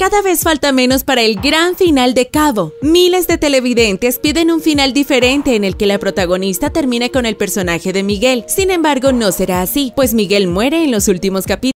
Cada vez falta menos para el gran final de Cabo. Miles de televidentes piden un final diferente en el que la protagonista termine con el personaje de Miguel. Sin embargo, no será así, pues Miguel muere en los últimos capítulos.